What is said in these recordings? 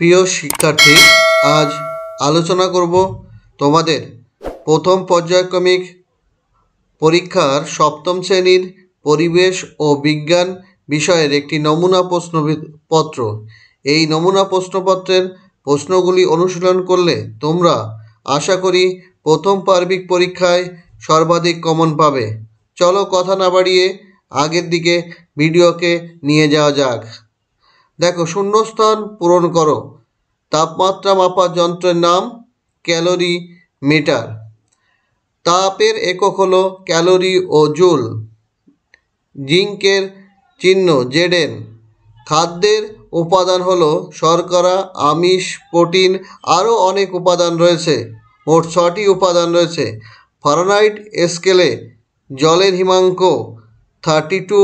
প্রিয় শিক্ষার্থী আজ আলোচনা করব তোমাদের প্রথম পর্যায়ক্রমিক পরীক্ষার সপ্তম শ্রেণীর পরিবেশ ও বিজ্ঞান বিষয়ের একটি নমুনা প্রশ্নপত্র এই নমুনা প্রশ্নপত্রের প্রশ্নগুলি অনুশীলন করলে তোমরা আশা করি প্রথম পার্বিক পরীক্ষায় সর্বাধিক কমন পাবে চলো কথা না বাড়িয়ে আগের দিকে ভিডিওকে নিয়ে যাওয়া যাক দেখো শূন্যস্থান পূরণ করো তাপমাত্রা মাপার যন্ত্রের নাম ক্যালোরি মিটার তাপের একক হলো ক্যালোরি ও জুল জিঙ্কের চিহ্ন জেডেন খাদ্যের উপাদান হলো শর্করা আমিষ প্রোটিন আরও অনেক উপাদান রয়েছে মোট ছটি উপাদান রয়েছে ফারানাইট স্কেলে জলের হিমাঙ্ক থার্টি টু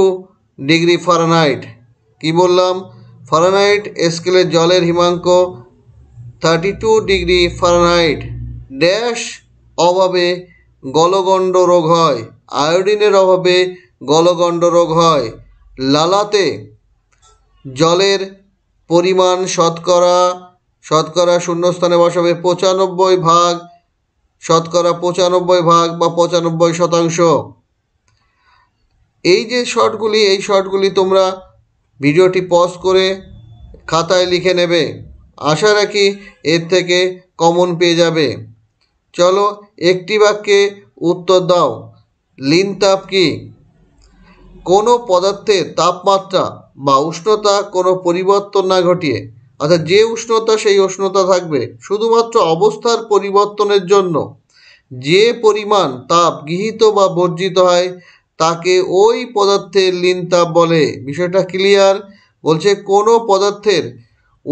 ডিগ্রি ফারানাইট কী বললাম ফারেনহাইট স্কেলে জলের হিমাঙ্ক thirty two degree Fahrenheit dash অভাবে গলগণ্ড রোগ হয় আয়োডিনের অভাবে গলগণ্ড রোগ হয় লালাতে জলের পরিমাণ শতকরা শতকরা শূন্যস্থানে বসাবে পঁচানব্বই ভাগ শতকরা পঁচানব্বই ভাগ বা পঁচানব্বই শতাংশ এই যে শর্টগুলি এই শর্টগুলি তোমরা ভিডিওটি পজ করে খাতায় লিখে নেবে আশা রাখি এর থেকে কমন পেয়ে যাবে চলো একটি বাক্যে উত্তর দাও লিন তাপ কি কোনো পদার্থের তাপমাত্রা বা উষ্ণতা কোনো পরিবর্তন না ঘটিয়ে অর্থাৎ আচ্ছা, যে উষ্ণতা সেই উষ্ণতা থাকবে শুধুমাত্র অবস্থার পরিবর্তনের জন্য যে পরিমাণ তাপ গৃহীত বা বর্জিত হয় তাকে ওই পদার্থের লিনতাপ বলে বিষয়টা ক্লিয়ার বলছে কোনো পদার্থের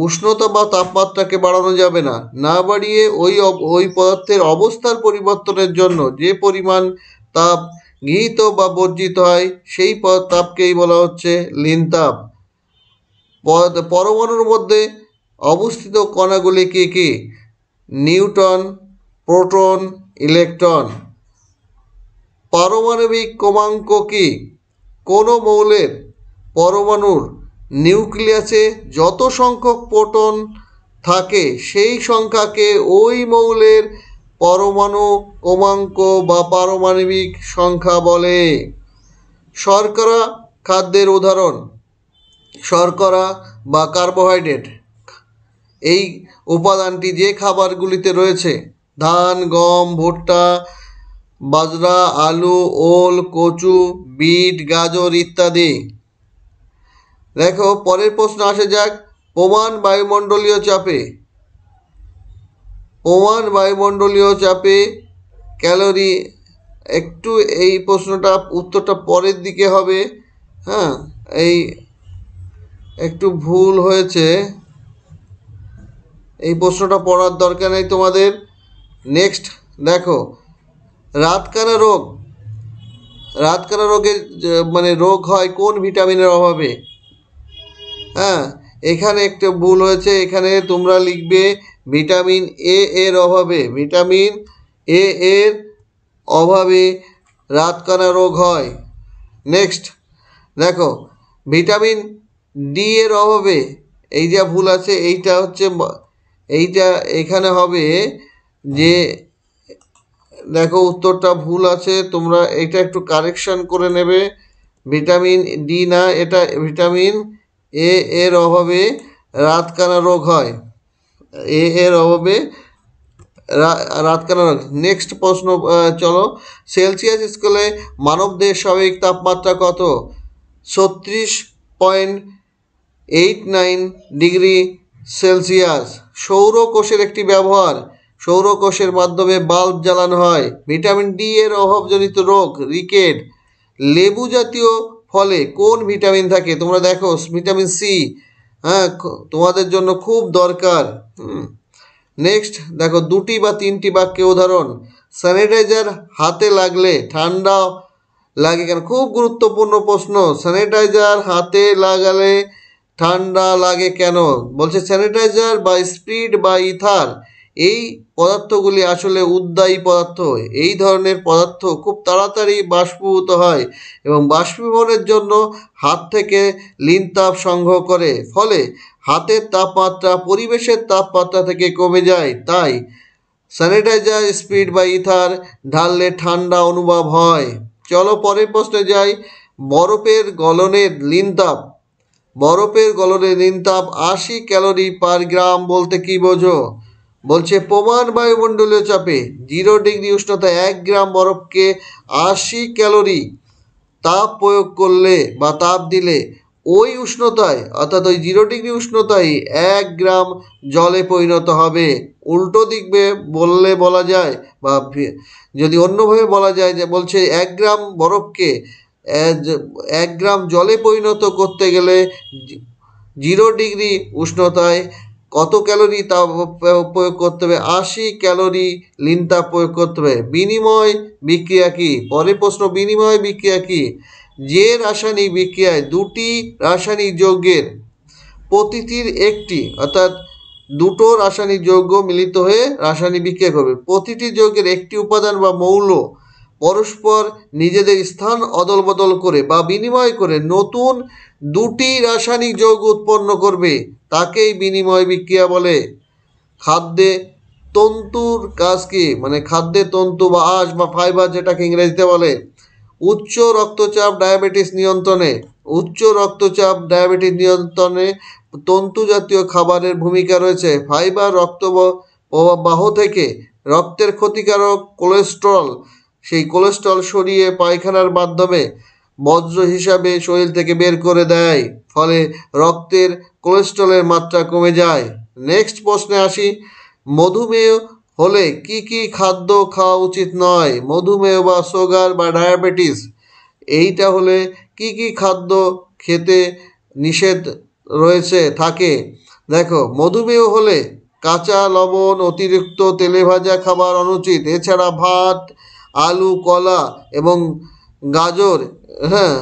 উষ্ণতা বা তাপমাত্রাকে বাড়ানো যাবে না না বাড়িয়ে ওই ওই পদার্থের অবস্থার পরিবর্তনের জন্য যে পরিমাণ তাপ গৃহীত বা বর্জিত হয় সেই তাপকেই বলা হচ্ছে লিন তাপ পরমাণুর মধ্যে অবস্থিত কণাগুলি কী কী নিউটন প্রোটন ইলেকট্রন পারমাণবিক ক্রমাঙ্ক কি কোনো মৌলের পরমাণুর নিউক্লিয়াসে যত সংখ্যক প্রোটন থাকে সেই সংখ্যাকে ওই মৌলের পরমাণু ক্রমাঙ্ক বা পারমাণবিক সংখ্যা বলে শর্করা খাদ্যের উদাহরণ শর্করা বা কার্বোহাইড্রেট এই উপাদানটি যে খাবারগুলিতে রয়েছে ধান গম ভুট্টা বাজরা আলু ওল কচু বিট গাজর ইত্যাদি দেখো পরের প্রশ্ন আসে যাক প্রমাণ বায়ুমণ্ডলীয় চাপে প্রমাণ বায়ুমণ্ডলীয় চাপে ক্যালোরি একটু এই প্রশ্নটা উত্তরটা পরের দিকে হবে হ্যাঁ এই একটু ভুল হয়েছে এই প্রশ্নটা পড়ার দরকার নেই তোমাদের নেক্সট দেখো রাতকানা রোগ রাতকানা রোগের মানে রোগ হয় কোন ভিটামিনের অভাবে হ্যাঁ এখানে একটা ভুল হয়েছে এখানে তোমরা লিখবে ভিটামিন এ এর অভাবে ভিটামিন এ এর অভাবে রাতকানা রোগ হয় নেক্সট দেখো ভিটামিন ডি এর অভাবে এই যা ভুল আছে এইটা হচ্ছে এইটা এখানে হবে যে দেখো উত্তরটা ভুল আছে তোমরা এটা একটু কারেকশান করে নেবে ভিটামিন ডি না এটা ভিটামিন এ এর অভাবে রাতকানা রোগ হয় এ এর অভাবে রাতকানা রোগ নেক্সট প্রশ্ন চলো সেলসিয়াস স্কেলে মানবদের স্বাভাবিক তাপমাত্রা কত ছত্রিশ point eight nine degree Celsius সৌর কোষের একটি ব্যবহার সৌরকোষের মাধ্যমে বাল্ব জ্বালানো হয় ভিটামিন ডি এর অভাবজনিত রোগ রিকেট লেবু জাতীয় ফলে কোন ভিটামিন থাকে তোমরা দেখো ভিটামিন সি হ্যাঁ তোমাদের জন্য খুব দরকার নেক্সট দেখো দুটি বা তিনটি বাক্যে উদাহরণ স্যানিটাইজার হাতে লাগলে ঠান্ডা লাগে কেন খুব গুরুত্বপূর্ণ প্রশ্ন স্যানিটাইজার হাতে লাগালে ঠান্ডা লাগে কেন বলছে স্যানিটাইজার বা স্পিড বা ইথার এই পদার্থগুলি আসলে উদ্দায়ী পদার্থ এই ধরনের পদার্থ খুব তাড়াতাড়ি বাষ্পীভূত হয় এবং বাষ্পীভবনের জন্য হাত থেকে লিন তাপ সংগ্রহ করে ফলে হাতের তাপমাত্রা পরিবেশের তাপমাত্রা থেকে কমে যায় তাই স্যানিটাইজার স্পিড বা ইথার ঢাললে ঠান্ডা অনুভব হয় চলো পরের প্রশ্নে যাই বরফের গলনের লিনতাপ বরফের গলনের লিনতাপ আশি ক্যালোরি পার গ্রাম বলতে কি বোঝো বলছে প্রমাণ বায়ুমণ্ডলীয় চাপে জিরো ডিগ্রি উষ্ণতা এক গ্রাম বরফকে আশি ক্যালোরি তাপ প্রয়োগ করলে বা তাপ দিলে ওই উষ্ণতায় অর্থাৎ ওই জিরো ডিগ্রি উষ্ণতায় এক গ্রাম জলে পরিণত হবে উল্টো দিকবে বললে বলা যায় বা যদি অন্যভাবে বলা যায় যে বলছে এক গ্রাম বরফকে এক গ্রাম জলে পরিণত করতে গেলে জিরো ডিগ্রি উষ্ণতায় কত ক্যালোরি তা প্রয়োগ করতে হবে আশি ক্যালোরি লিনটা প্রয়োগ করতে হবে বিনিময় বিক্রিয়া কী পরের প্রশ্ন বিনিময় বিক্রিয়া কী যে রাসায়নিক বিক্রিয়ায় দুটি রাসায়নিক যৌগের প্রতিটির একটি অর্থাৎ দুটো রাসায়নিক যৌগ মিলিত হয়ে রাসায়নিক বিক্রিয়া করবে প্রতিটি যৌগের একটি উপাদান বা মৌল পরস্পর নিজেদের স্থান অদল বদল করে বা বিনিময় করে নতুন দুটি রাসায়নিক যৌগ উৎপন্ন করবে তাকেই বিনিময় বিক্রিয়া বলে খাদ্যে তন্তুর কাজ কি মানে খাদ্যে তন্তু বা আঁশ বা ফাইবার যেটাকে ইংরেজিতে বলে উচ্চ রক্তচাপ ডায়াবেটিস নিয়ন্ত্রণে উচ্চ রক্তচাপ ডায়াবেটিস নিয়ন্ত্রণে তন্তু জাতীয় খাবারের ভূমিকা রয়েছে ফাইবার রক্ত বাহ থেকে রক্তের ক্ষতিকারক কোলেস্ট্রল সেই কোলেস্ট্রল সরিয়ে পায়খানার মাধ্যমে বজ্র হিসাবে শরীর থেকে বের করে দেয় ফলে রক্তের কোলেস্ট্রলের মাত্রা কমে যায় নেক্সট প্রশ্নে আসি মধুমেহ হলে কি কি খাদ্য খাওয়া উচিত নয় মধুমেহ বা সুগার বা ডায়াবেটিস এইটা হলে কি কি খাদ্য খেতে নিষেধ রয়েছে থাকে দেখো মধুমেহ হলে কাঁচা লবণ অতিরিক্ত তেলে ভাজা খাবার অনুচিত এছাড়া ভাত আলু কলা এবং গাজর হ্যাঁ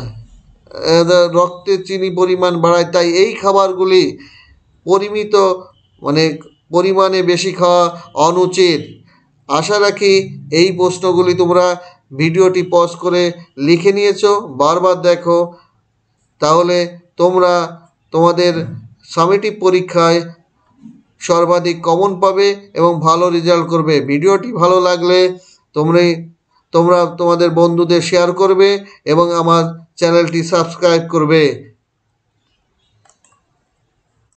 রক্তে চিনি পরিমাণ বাড়ায় তাই এই খাবারগুলি পরিমিত মানে পরিমাণে বেশি খাওয়া অনুচিত আশা রাখি এই প্রশ্নগুলি তোমরা ভিডিওটি পজ করে লিখে নিয়েছো বারবার দেখো তাহলে তোমরা তোমাদের সামেটিভ পরীক্ষায় সর্বাধিক কমন পাবে এবং ভালো রেজাল্ট করবে ভিডিওটি ভালো লাগলে তোমরা তোমরা তোমাদের বন্ধুদের শেয়ার করবে এবং আমার চ্যানেলটি সাবস্ক্রাইব করবে